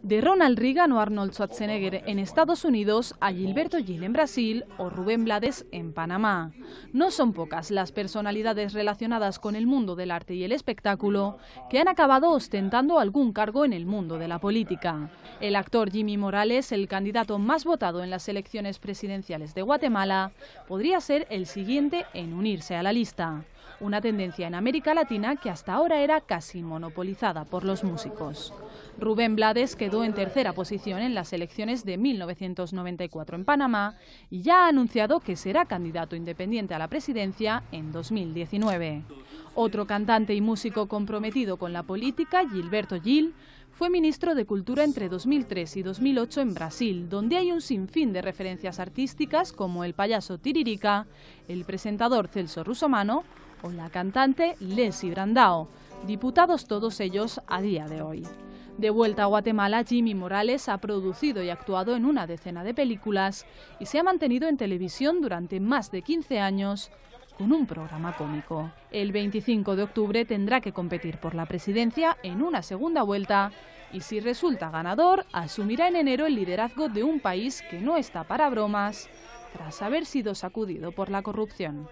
de Ronald Reagan o Arnold Schwarzenegger en Estados Unidos a Gilberto Gil en Brasil o Rubén Blades en Panamá. No son pocas las personalidades relacionadas con el mundo del arte y el espectáculo que han acabado ostentando algún cargo en el mundo de la política. El actor Jimmy Morales, el candidato más votado en las elecciones presidenciales de Guatemala, podría ser el siguiente en unirse a la lista una tendencia en América Latina que hasta ahora era casi monopolizada por los músicos. Rubén Blades quedó en tercera posición en las elecciones de 1994 en Panamá y ya ha anunciado que será candidato independiente a la presidencia en 2019. Otro cantante y músico comprometido con la política, Gilberto Gil, fue ministro de Cultura entre 2003 y 2008 en Brasil, donde hay un sinfín de referencias artísticas como el payaso Tiririca, el presentador Celso Rusomano con la cantante Leslie Brandao, diputados todos ellos a día de hoy. De vuelta a Guatemala, Jimmy Morales ha producido y actuado en una decena de películas y se ha mantenido en televisión durante más de 15 años con un programa cómico. El 25 de octubre tendrá que competir por la presidencia en una segunda vuelta y si resulta ganador, asumirá en enero el liderazgo de un país que no está para bromas tras haber sido sacudido por la corrupción.